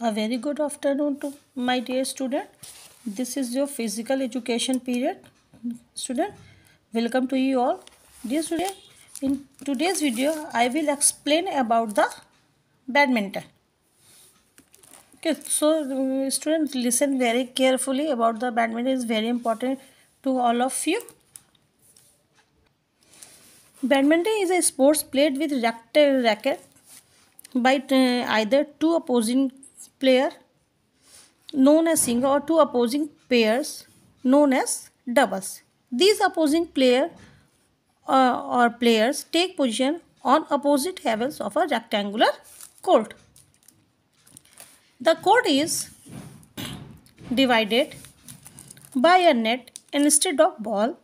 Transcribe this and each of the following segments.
a very good afternoon to my dear student this is your physical education period student welcome to you all dear student in today's video i will explain about the badminton okay so uh, students listen very carefully about the badminton is very important to all of you badminton is a sports played with racket by uh, either two opposing player known as single or two opposing pairs known as doubles. These opposing player uh, or players take position on opposite halves of a rectangular court. The court is divided by a net instead of ball.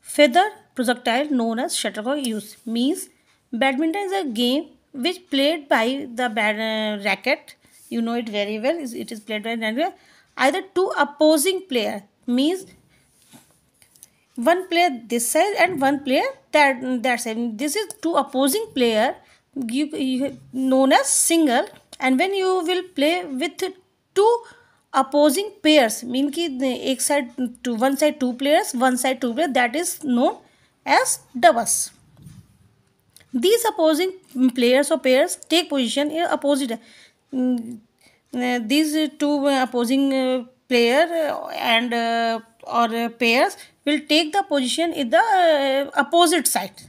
Feather projectile known as shuttlecock used means badminton is a game which played by the uh, racket you know it very well it is played by either two opposing player means one player this side and one player that that side this is two opposing player you, you known as single and when you will play with two opposing pairs mean ki ek side to one side two players one side two players. that is known as doubles these opposing players or pairs take position in opposite Mm, eh, these two uh, opposing uh, player uh, and or pairs will take the position in the opposite side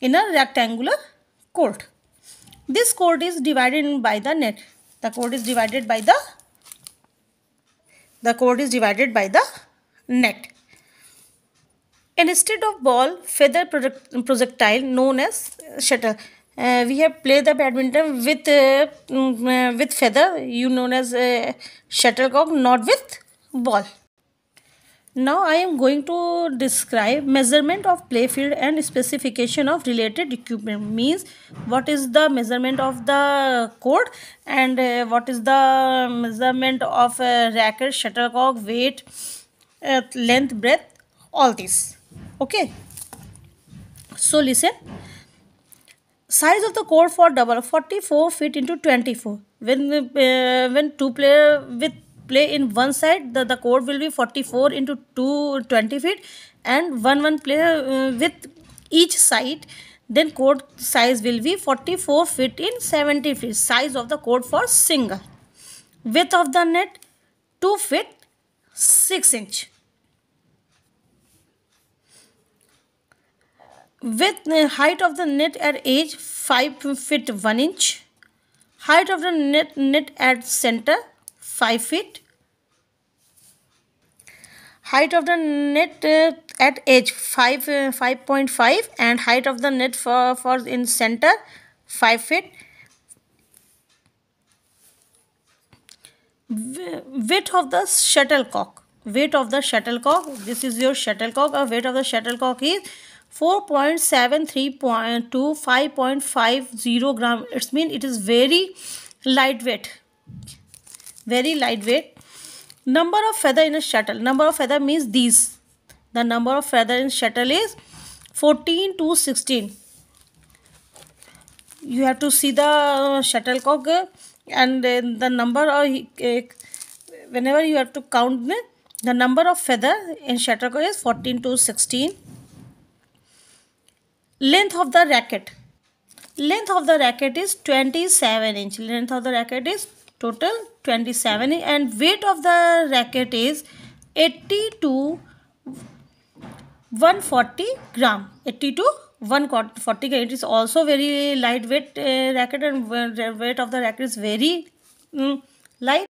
in a rectangular court. This court is divided by the net. The court is divided by the the court is divided by the net. Instead of ball, feather projectile known as shuttle uh, we have played the badminton with uh, mm, uh with feather you known as uh, shuttlecock not with ball now i am going to describe measurement of playfield and specification of related equipment means what is the measurement of the court and uh, what is the measurement of uh, racket shuttlecock weight uh, length breadth all this okay so listen size of the court for double 44 feet into 24 when uh, when two player with play in one side the, the court will be 44 into 2 20 feet and one one player uh, with each side then court size will be 44 feet in 70 feet size of the court for single width of the net 2 feet 6 inch width height of the net at edge 5 feet 1 inch height of the net net at center 5 feet height of the net uh, at edge 5 uh, 5.5 and height of the net for for in center 5 feet weight of the shuttlecock weight of the shuttlecock this is your shuttlecock or weight of the shuttlecock is 4.73 to 5.50 gram it's mean it is very lightweight very lightweight number of feather in a shuttle number of feather means these the number of feather in shuttle is 14 to 16 you have to see the uh, shuttlecock uh, and the number of uh, whenever you have to count the number of feather in shuttlecock is 14 to 16 length of the racket length of the racket is 27 inch length of the racket is total 27 and weight of the racket is 80 to 140 gram 80 to 140 gram it is also very lightweight uh, racket and weight of the racket is very mm, light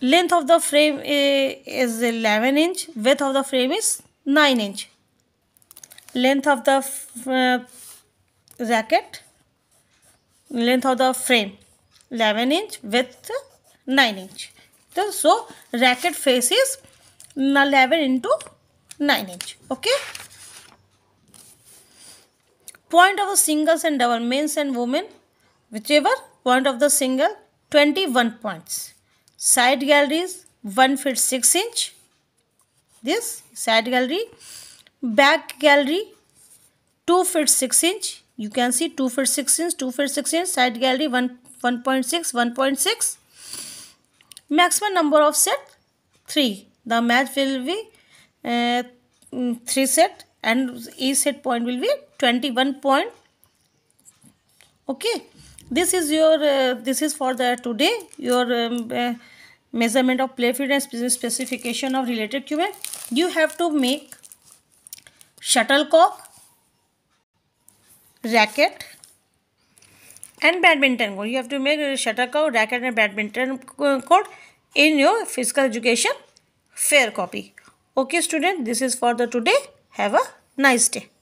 length of the frame uh, is 11 inch width of the frame is 9 inch length of the uh, racket length of the frame 11 inch width 9 inch so racket face is 11 into 9 inch okay point of the singles and double men's and women whichever point of the single 21 points side galleries 1 feet 6 inch this side gallery back gallery 2 feet 6 inch you can see 2 feet 6 inch 2 feet 6 inch side gallery 1 1.6 1.6 maximum number of set 3 the match will be uh, mm, 3 set and each set point will be 21 point okay this is your uh, this is for the today your um, uh, measurement of playfield and specification of related cubic, you have to make shuttlecock, racket and badminton court. You have to make shuttlecock, racket and badminton court in your physical education fair copy. Okay student, this is for the today. Have a nice day.